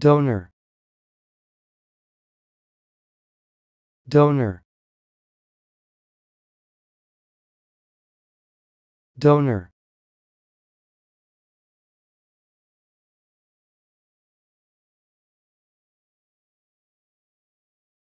donor donor donor